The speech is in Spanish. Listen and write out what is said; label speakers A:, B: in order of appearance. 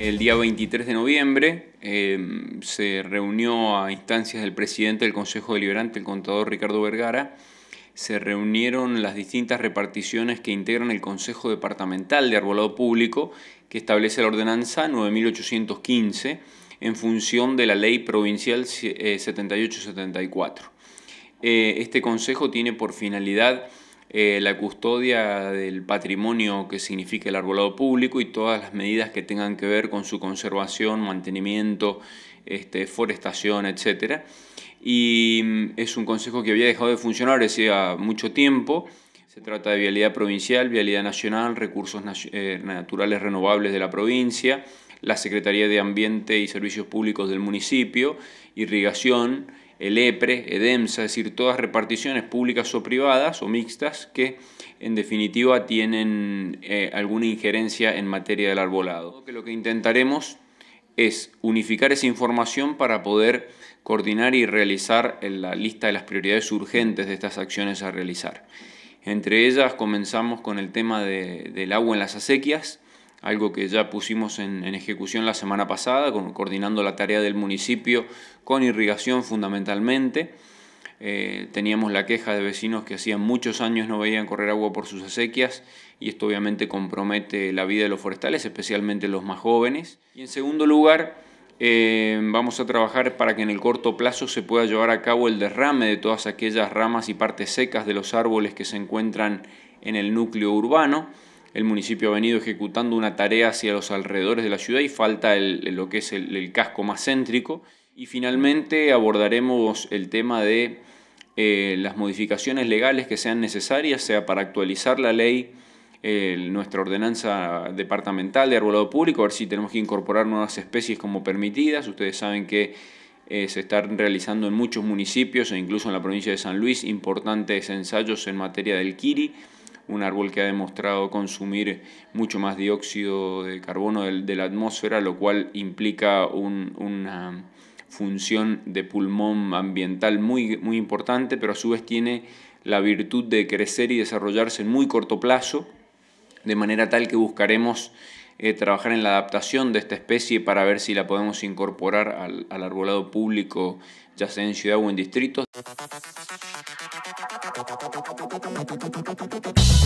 A: El día 23 de noviembre eh, se reunió a instancias del presidente del Consejo Deliberante, el contador Ricardo Vergara, se reunieron las distintas reparticiones que integran el Consejo Departamental de Arbolado Público, que establece la ordenanza 9815 en función de la ley provincial 7874. Eh, eh, este Consejo tiene por finalidad eh, la custodia del patrimonio que significa el arbolado público y todas las medidas que tengan que ver con su conservación, mantenimiento, este, forestación, etc. Y mm, es un consejo que había dejado de funcionar hace mucho tiempo. Se trata de vialidad provincial, vialidad nacional, recursos eh, naturales renovables de la provincia, la Secretaría de Ambiente y Servicios Públicos del municipio, irrigación el EPRE, EDEMSA, es decir, todas reparticiones públicas o privadas o mixtas que en definitiva tienen eh, alguna injerencia en materia del arbolado. lo que intentaremos es unificar esa información para poder coordinar y realizar la lista de las prioridades urgentes de estas acciones a realizar. Entre ellas comenzamos con el tema del agua en las acequias, algo que ya pusimos en, ejecución la semana pasada, coordinando la tarea del municipio con irrigación fundamentalmente. Eh, teníamos la queja de vecinos que hacían muchos años no veían correr agua por sus acequias y esto obviamente compromete la vida de los forestales, especialmente los más jóvenes. Y en segundo lugar, eh, vamos a trabajar para que en el corto plazo se pueda llevar a cabo el derrame de todas aquellas ramas y partes secas de los árboles que se encuentran en el núcleo urbano el municipio ha venido ejecutando una tarea hacia los alrededores de la ciudad y falta lo que es el, casco más céntrico. Y finalmente abordaremos el tema de eh, las modificaciones legales que sean necesarias, sea para actualizar la ley, nuestra ordenanza departamental de arbolado público, a ver si tenemos que incorporar nuevas especies como permitidas. Ustedes saben que eh, se están realizando en muchos municipios e incluso en la provincia de San Luis importantes ensayos en materia del Kiri un árbol que ha demostrado consumir mucho más dióxido de carbono de, la atmósfera, lo cual implica una función de pulmón ambiental muy, muy importante, pero a su vez tiene la virtud de crecer y desarrollarse en muy corto plazo, de manera tal que buscaremos eh, trabajar en la adaptación de esta especie para ver si la podemos incorporar al, al arbolado público, ya sea en ciudad o en distritos. ¡Suscríbete